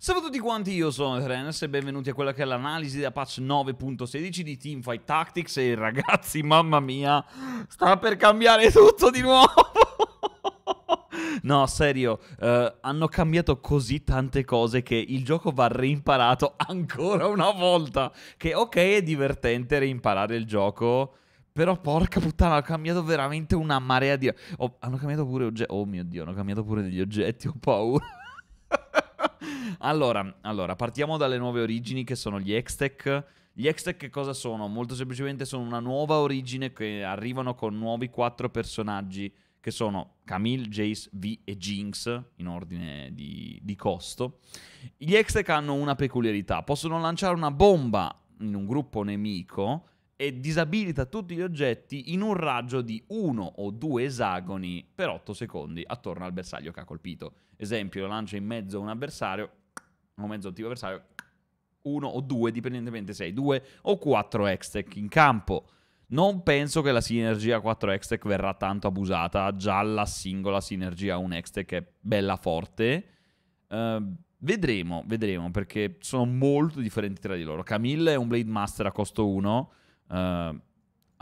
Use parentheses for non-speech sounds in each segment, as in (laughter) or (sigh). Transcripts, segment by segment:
Salve a tutti quanti, io sono Rennes e benvenuti a quella che è l'analisi della patch 9.16 di Teamfight Tactics e ragazzi, mamma mia, sta per cambiare tutto di nuovo! No, serio, eh, hanno cambiato così tante cose che il gioco va reimparato ancora una volta. Che ok, è divertente reimparare il gioco, però porca puttana, hanno cambiato veramente una marea di... Oh, hanno cambiato pure oggetti... Oh mio Dio, hanno cambiato pure degli oggetti, ho paura. Allora, allora, partiamo dalle nuove origini che sono gli X-Tech. Gli X-Tech che cosa sono? Molto semplicemente sono una nuova origine che arrivano con nuovi quattro personaggi che sono Camille, Jace, V e Jinx in ordine di, di costo. Gli X-Tech hanno una peculiarità, possono lanciare una bomba in un gruppo nemico e disabilita tutti gli oggetti in un raggio di uno o due esagoni per 8 secondi attorno al bersaglio che ha colpito. Esempio, lo lancia in mezzo a un avversario, o mezzo attivo avversario, uno o due, dipendentemente se hai due o quattro Extech in campo. Non penso che la sinergia 4 Extech verrà tanto abusata, già la singola sinergia 1 Extech è bella forte. Uh, vedremo, vedremo, perché sono molto differenti tra di loro. Camille è un Blade Master a costo 1, uh, ehm,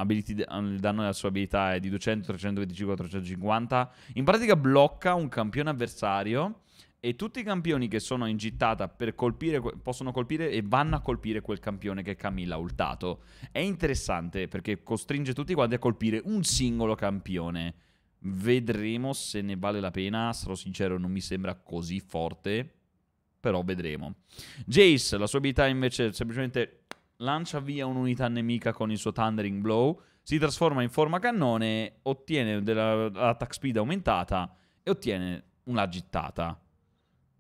il danno della sua abilità è di 200, 325, 450. In pratica blocca un campione avversario e tutti i campioni che sono in gittata per colpire, possono colpire e vanno a colpire quel campione che Camilla ha ultato. È interessante perché costringe tutti quanti a colpire un singolo campione. Vedremo se ne vale la pena, sarò sincero non mi sembra così forte, però vedremo. Jace, la sua abilità invece semplicemente lancia via un'unità nemica con il suo Thundering Blow, si trasforma in forma cannone, ottiene dell'attack speed aumentata e ottiene una gittata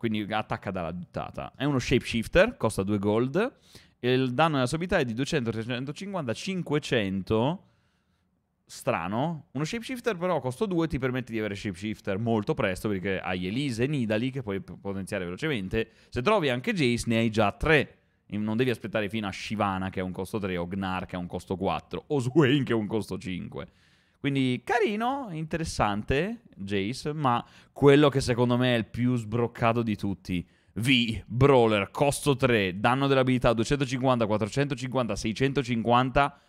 quindi attacca dalla buttata. È uno shapeshifter, costa 2 gold, e il danno della sua abilità è di 200, 350, 500... Strano, uno shapeshifter però a costo 2 ti permette di avere shapeshifter molto presto perché hai Elise e Nidali che puoi potenziare velocemente. Se trovi anche Jace ne hai già 3. Non devi aspettare fino a Shivana che è un costo 3 o Gnar che è un costo 4 o Swain che è un costo 5. Quindi carino, interessante, Jace, ma quello che secondo me è il più sbroccato di tutti. V, Brawler, costo 3, danno dell'abilità 250, 450, 650,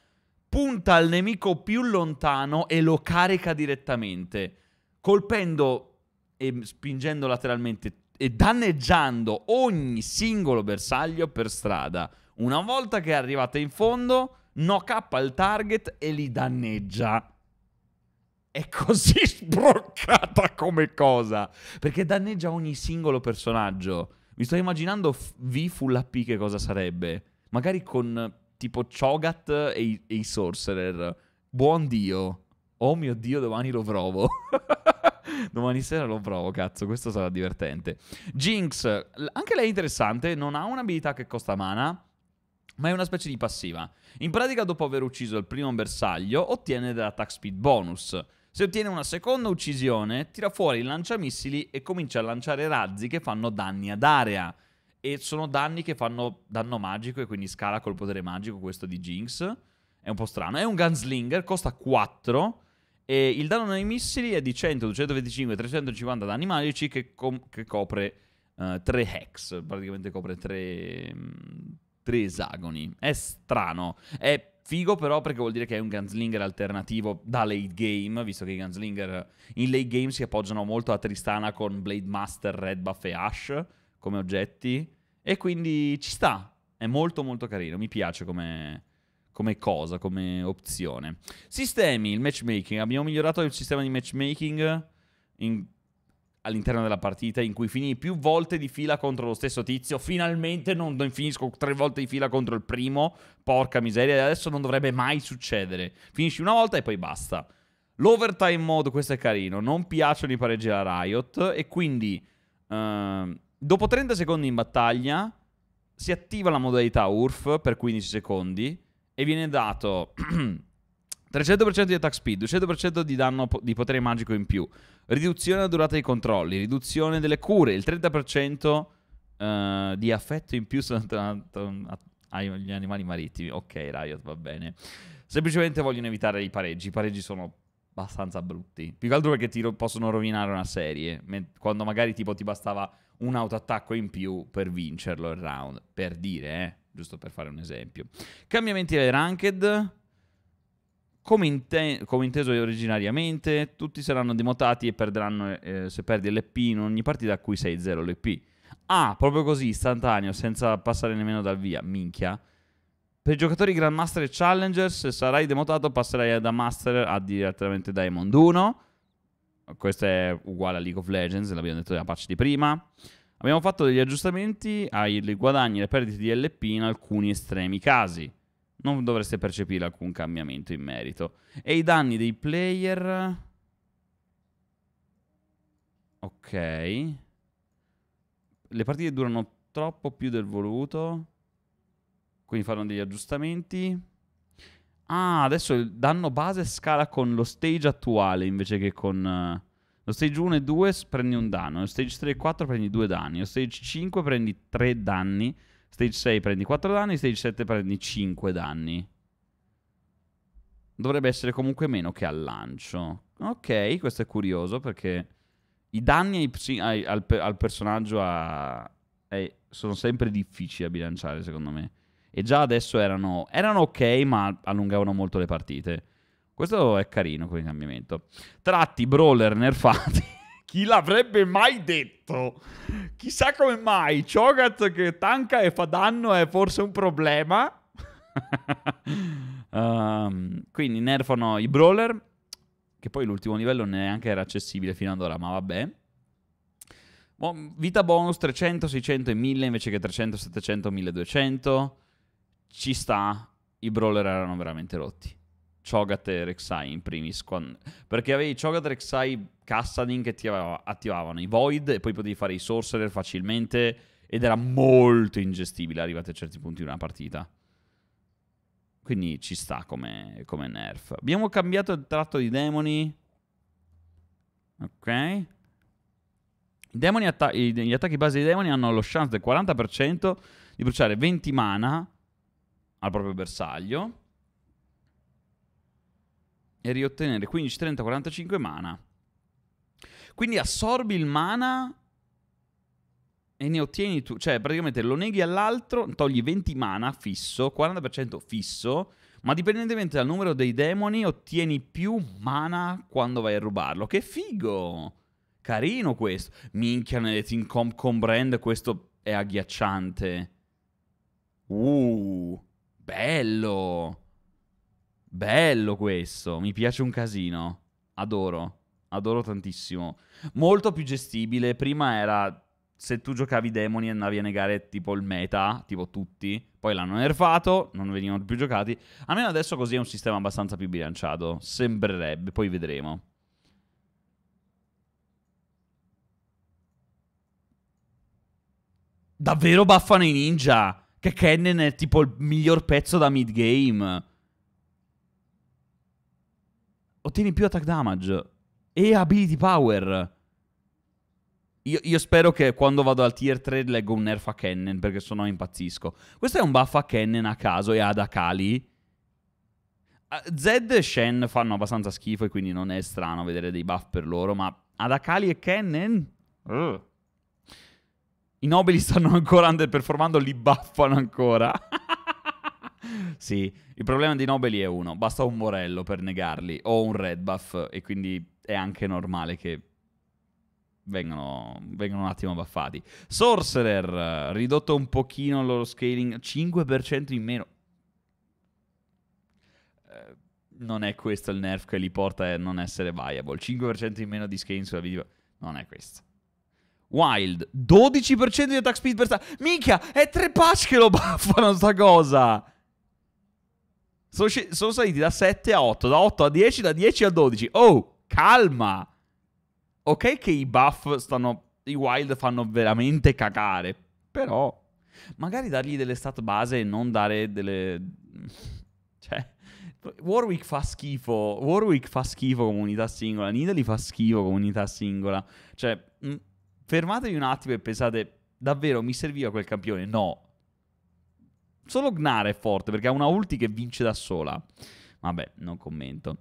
punta al nemico più lontano e lo carica direttamente, colpendo e spingendo lateralmente e danneggiando ogni singolo bersaglio per strada. Una volta che è arrivata in fondo, no K al target e li danneggia è così (laughs) sbroccata come cosa, perché danneggia ogni singolo personaggio. Mi sto immaginando V full AP che cosa sarebbe. Magari con tipo Chogat e i, e i Sorcerer. Buon Dio. Oh mio Dio, domani lo provo. (laughs) domani sera lo provo, cazzo, questo sarà divertente. Jinx, anche lei è interessante, non ha un'abilità che costa mana, ma è una specie di passiva. In pratica, dopo aver ucciso il primo bersaglio, ottiene dell'attack speed bonus. Se ottiene una seconda uccisione, tira fuori il lanciamissili e comincia a lanciare razzi che fanno danni ad area. E sono danni che fanno danno magico e quindi scala col potere magico questo di Jinx. È un po' strano. È un gunslinger, costa 4. E il danno nei missili è di 100, 225, 350 danni magici che, com- che copre uh, eh, 3 hex. Praticamente copre 3... 3 mm, esagoni. È strano. È Figo però perché vuol dire che è un gunslinger alternativo da late game, visto che i gunslinger in late game si appoggiano molto a Tristana con Blade Master, Red Buff e Ash come oggetti. E quindi ci sta. È molto molto carino. Mi piace come, come cosa, come opzione. Sistemi, il matchmaking. Abbiamo migliorato il sistema di matchmaking in all'interno della partita in cui finii più volte di fila contro lo stesso tizio. Finalmente non finisco tre volte di fila contro il primo. Porca miseria, adesso non dovrebbe mai succedere. Finisci una volta e poi basta. L'overtime mode, questo è carino. Non piacciono i pareggi alla Riot. E quindi, ehm, dopo 30 secondi in battaglia, si attiva la modalità URF per 15 secondi. E viene dato 300% (clears throat) di attack speed, 200% di danno po di potere magico in più, Riduzione della durata dei controlli, riduzione delle cure, il 30% uh, eh, di affetto in più agli animali marittimi. Ok, Riot, va bene. Semplicemente vogliono evitare i pareggi. I pareggi sono abbastanza brutti. Più che altro perché ti ro- possono rovinare una serie. Quando magari tipo ti bastava un autoattacco in più per vincerlo il round. Per dire, eh? Giusto per fare un esempio. Cambiamenti alle ranked come, inte- come, inteso originariamente, tutti saranno demotati e perderanno, eh, se perdi l'EP in ogni partita a cui sei 0 l'EP. Ah, proprio così, istantaneo, senza passare nemmeno dal via, minchia. Per i giocatori Grandmaster e Challenger, se sarai demotato passerai da Master a direttamente Diamond 1. Questo è uguale a League of Legends, l'abbiamo detto nella patch di prima. Abbiamo fatto degli aggiustamenti ai guadagni e alle perdite di LP in alcuni estremi casi non dovreste percepire alcun cambiamento in merito. E i danni dei player... Ok. Le partite durano troppo più del voluto. Quindi faranno degli aggiustamenti. Ah, adesso il danno base scala con lo stage attuale invece che con... Uh, lo stage 1 e 2 prendi un danno, lo stage 3 e 4 prendi 2 danni, lo stage 5 prendi 3 danni, Stage 6 prendi 4 danni, stage 7 prendi 5 danni. Dovrebbe essere comunque meno che al lancio. Ok, questo è curioso perché i danni ai, ai, al, al, personaggio a, eh, sono sempre difficili a bilanciare secondo me. E già adesso erano, erano ok ma allungavano molto le partite. Questo è carino quel cambiamento. Tratti, brawler nerfati. Chi l'avrebbe mai detto? Chissà come mai Chogat che tanca e fa danno è forse un problema. um, (laughs) quindi nerfano i brawler, che poi l'ultimo livello neanche era accessibile fino ad ora, ma vabbè. vita bonus 300, 600 e 1000 invece che 300, 700, 1200. Ci sta, i brawler erano veramente rotti. Chogat e Rek'Sai in primis, quando... perché avevi Chogat e Rek'Sai Kassadin che ti attivavano i Void e poi potevi fare i Sorcerer facilmente ed era molto ingestibile arrivati a certi punti di una partita. Quindi ci sta come, come nerf. Abbiamo cambiato il tratto di demoni. Ok. Demoni atta gli attacchi base dei demoni hanno lo chance del 40% di bruciare 20 mana al proprio bersaglio e riottenere 15, 30, 45 mana. Quindi assorbi il mana e ne ottieni tu, cioè praticamente lo neghi all'altro, togli 20 mana fisso, 40% fisso, ma dipendentemente dal numero dei demoni ottieni più mana quando vai a rubarlo. Che figo! Carino questo. Minchia nelle Team Comp con Brand, questo è agghiacciante. Uh, bello! Bello questo, mi piace un casino. Adoro, adoro tantissimo. Molto più gestibile, prima era se tu giocavi demoni e andavi a negare tipo il meta, tipo tutti, poi l'hanno nerfato, non venivano più giocati. Almeno adesso così è un sistema abbastanza più bilanciato, sembrerebbe, poi vedremo. Davvero baffano i ninja? Che Kennen è tipo il miglior pezzo da mid game ottieni più attack damage e ability power. Io, io, spero che quando vado al tier 3 leggo un nerf a Kennen perché sennò impazzisco. Questo è un buff a Kennen a caso e ad Akali. Ah, Zed e Shen fanno abbastanza schifo e quindi non è strano vedere dei buff per loro, ma ad Akali e Kennen... Uh. I nobili stanno ancora underperformando, li buffano ancora. (laughs) sì, il problema di Nobeli è uno, basta un Morello per negarli, o un Red Buff, e quindi è anche normale che vengano, vengano un attimo baffati. Sorcerer, ridotto un pochino il loro scaling, 5% in meno. Eh, non è questo il nerf che li porta a non essere viable. 5% in meno di scaling sulla video. Non è questo. Wild, 12% di attack speed per sta... Minchia, è tre patch che lo (laughs) buffano sta cosa! Sono, sc- sono saliti da 7 a 8, da 8 a 10, da 10 a 12. Oh, calma! Ok che i buff stanno... I wild fanno veramente cagare. Però... Magari dargli delle stat base e non dare delle... (laughs) cioè... Warwick fa schifo. Warwick fa schifo come unità singola. Nidalee fa schifo come unità singola. Cioè... Mh, fermatevi un attimo e pensate... Davvero mi serviva quel campione? No. Solo Gnar è forte perché ha una ulti che vince da sola. Vabbè, non commento.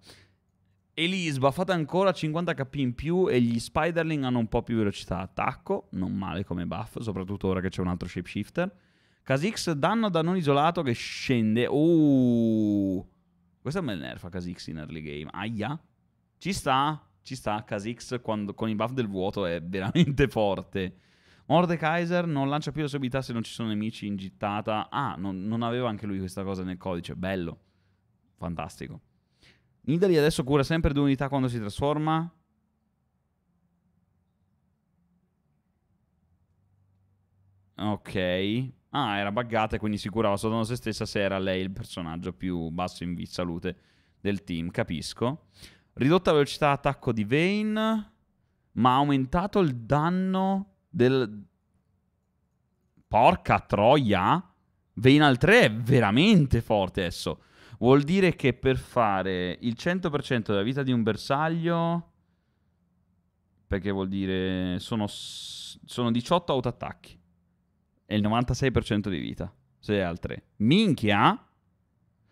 Elise buffata ancora 50 HP in più e gli Spiderling hanno un po' più velocità attacco, non male come buff, soprattutto ora che c'è un altro shapeshifter. Kha'Zix danno da non isolato che scende. Uh! Questa me nerfa Kha'Zix in early game. Aia. Ci sta, ci sta Kha'Zix con i buff del vuoto è veramente forte. Mordekaiser non lancia più la sua abilità se non ci sono nemici in gittata. Ah, non, non aveva anche lui questa cosa nel codice. Bello. Fantastico. Nidalee adesso cura sempre due unità quando si trasforma. Ok. Ah, era buggata e quindi si curava soltanto se stessa se era lei il personaggio più basso in salute del team. Capisco. Ridotta velocità attacco di Vayne, ma ha aumentato il danno del... Porca troia! Veinal 3 è veramente forte adesso. Vuol dire che per fare il 100% della vita di un bersaglio... Perché vuol dire... Sono, sono 18 autoattacchi. E il 96% di vita. Se è al 3. Minchia!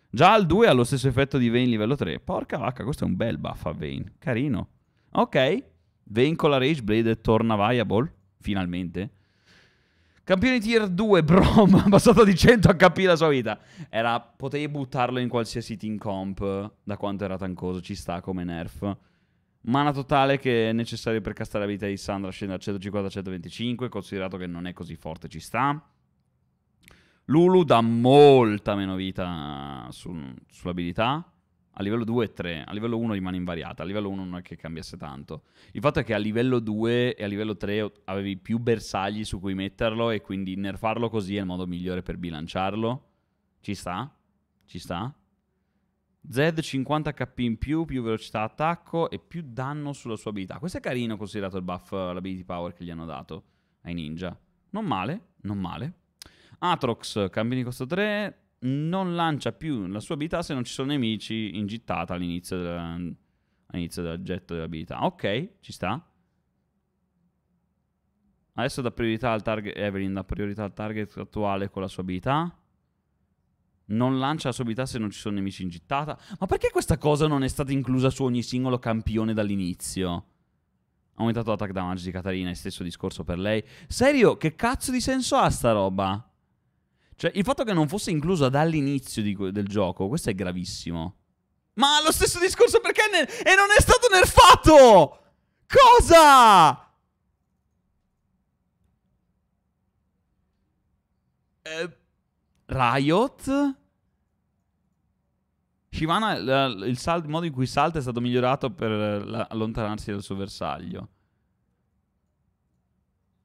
Già al 2 ha lo stesso effetto di Vayne livello 3. Porca vacca, questo è un bel buff a Vayne. Carino. Ok. Vayne con la Rage Blade torna viable finalmente. Campione tier 2, Brom, passato (laughs) di 100 HP la sua vita. Era, potevi buttarlo in qualsiasi team comp, da quanto era tancoso, ci sta come nerf. Mana totale che è necessario per castare la vita di Sandra scende da 150 a 125, considerato che non è così forte, ci sta. Lulu dà molta meno vita su, sull'abilità a livello 2 e 3, a livello 1 rimane invariata, a livello 1 non è che cambiasse tanto. Il fatto è che a livello 2 e a livello 3 avevi più bersagli su cui metterlo e quindi nerfarlo così è il modo migliore per bilanciarlo. Ci sta? Ci sta? Z 50 HP in più, più velocità attacco e più danno sulla sua abilità. Questo è carino considerato il buff, l'ability power che gli hanno dato ai ninja. Non male, non male. Atrox, campione di costo 3, non lancia più la sua abilità se non ci sono nemici in gittata all'inizio, della, all'inizio del dell'abilità. Ok, ci sta. Adesso dà priorità al target Evelyn, dà priorità al target attuale con la sua abilità. Non lancia la sua abilità se non ci sono nemici in gittata. Ma perché questa cosa non è stata inclusa su ogni singolo campione dall'inizio? Ha aumentato l'attack damage di Katarina, è stesso discorso per lei. Serio, che cazzo di senso ha sta roba? Cioè, il fatto che non fosse inclusa dall'inizio di, del gioco, questo è gravissimo. Ma lo stesso discorso perché nel, e non è stato nerfato! Cosa? Eh, Riot? Shivana, il, il, il modo in cui salta è stato migliorato per eh, allontanarsi dal suo bersaglio.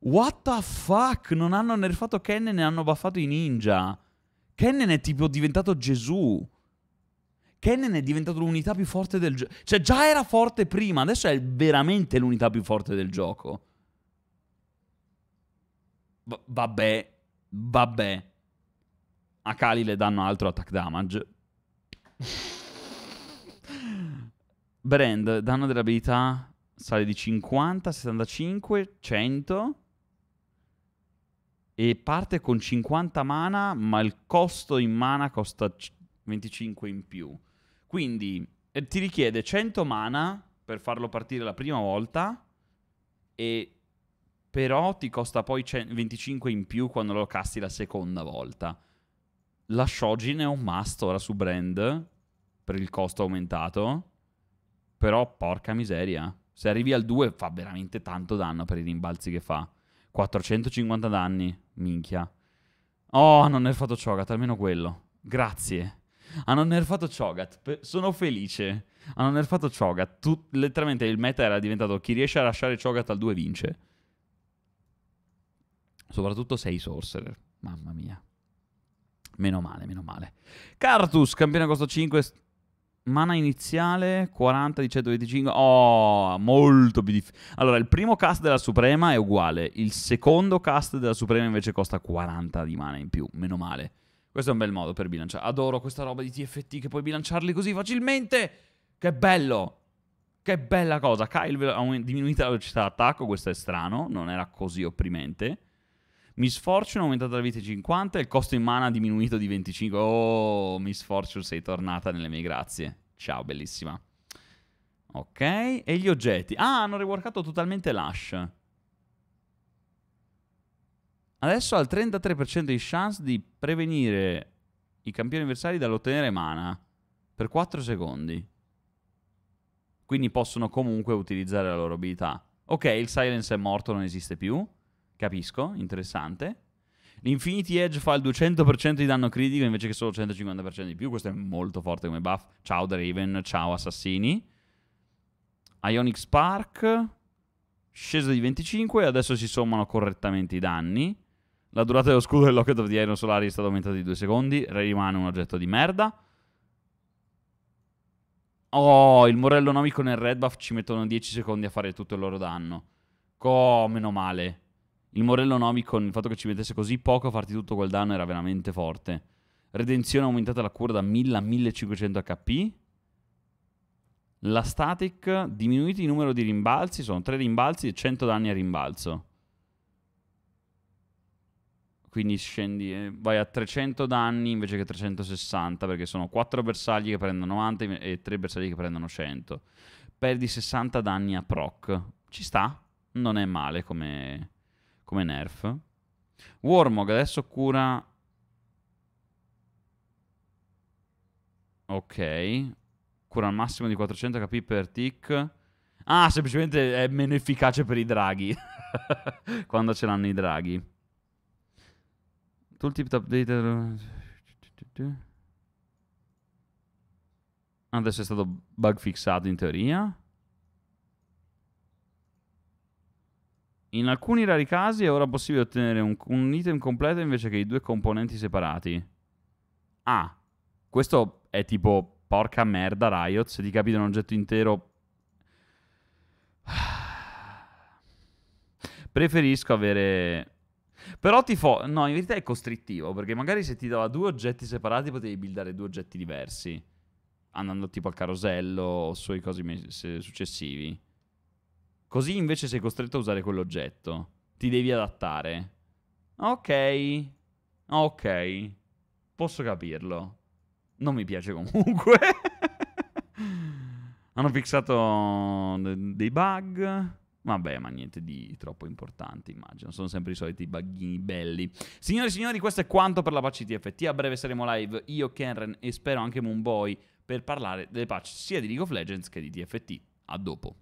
What the fuck? Non hanno nerfato Kennen e hanno buffato i ninja. Kennen è tipo diventato Gesù. Kennen è diventato l'unità più forte del gioco. Cioè, già era forte prima, adesso è veramente l'unità più forte del gioco. V vabbè, vabbè. A Kali le danno altro attack damage. Brand, danno dell'abilità sale di 50, 65, 100 e parte con 50 mana, ma il costo in mana costa 25 in più. Quindi eh, ti richiede 100 mana per farlo partire la prima volta, e però ti costa poi 25 in più quando lo casti la seconda volta. La Shogin è un must ora su brand per il costo aumentato, però porca miseria. Se arrivi al 2 fa veramente tanto danno per i rimbalzi che fa. 450 danni, minchia. Oh, hanno nerfato Chogat, almeno quello. Grazie. Hanno nerfato Chogat, sono felice. Hanno nerfato Chogat. Tu, letteralmente il meta era diventato chi riesce a lasciare Chogat al 2 vince. Soprattutto 6 sorcerer. Mamma mia. Meno male, meno male. Cartus, campione costo 5, Mana iniziale 40 di 125. Oh, molto più difficile. Allora, il primo cast della Suprema è uguale. Il secondo cast della Suprema invece costa 40 di mana in più. Meno male. Questo è un bel modo per bilanciare. Adoro questa roba di TFT che puoi bilanciarli così facilmente. Che bello. Che bella cosa. Kyle ha diminuito la velocità d'attacco. Questo è strano. Non era così opprimente. Miss Fortune aumentata la vita di 50 e il costo in mana diminuito di 25. Oh, Miss Fortune, sei tornata nelle mie grazie. Ciao, bellissima. Ok, e gli oggetti. Ah, hanno reworkato totalmente l'Ash. Adesso ha il 33% di chance di prevenire i campioni avversari dall'ottenere mana per 4 secondi. Quindi possono comunque utilizzare la loro abilità. Ok, il Silence è morto, non esiste più. Capisco, interessante. L'Infinity Edge fa il 200% di danno critico invece che solo 150% di più. Questo è molto forte come buff. Ciao The Raven, ciao Assassini. Ionic Spark, scesa di 25, adesso si sommano correttamente i danni. La durata dello scudo del Locket of the Iron Solari è stata aumentata di 2 secondi, rimane un oggetto di merda. Oh, il Morello Nomi nel Red Buff ci mettono 10 secondi a fare tutto il loro danno. Oh, meno male. Il Morello Novi con il fatto che ci mettesse così poco a farti tutto quel danno era veramente forte. Redenzione aumentata la cura da 1000 a 1500 HP. La static diminuiti il numero di rimbalzi, sono 3 rimbalzi e 100 danni a rimbalzo. Quindi scendi, eh, vai a 300 danni invece che 360 perché sono 4 bersagli che prendono 90 e 3 bersagli che prendono 100. Perdi 60 danni a proc. Ci sta? Non è male come come nerf. Warmog adesso cura... Ok. Cura al massimo di 400 HP per tick. Ah, semplicemente è meno efficace per i draghi. (laughs) Quando ce l'hanno i draghi. Tooltip update... Adesso è stato bug fixato in teoria. In alcuni rari casi è ora possibile ottenere un, un item completo invece che i due componenti separati. Ah, questo è tipo porca merda Riot, se ti capita un oggetto intero... (sighs) Preferisco avere... Però ti fo... No, in verità è costrittivo, perché magari se ti dava due oggetti separati potevi buildare due oggetti diversi, andando tipo al carosello o sui cosi successivi. Così invece sei costretto a usare quell'oggetto. Ti devi adattare. Ok. Ok. Posso capirlo. Non mi piace comunque. (laughs) Hanno fissato dei bug. Vabbè, ma niente di troppo importante, immagino. Sono sempre i soliti bughini belli. Signore e signori, questo è quanto per la patch TFT. A breve saremo live io, Kenren e spero anche Moonboy per parlare delle patch sia di League of Legends che di TFT. A dopo.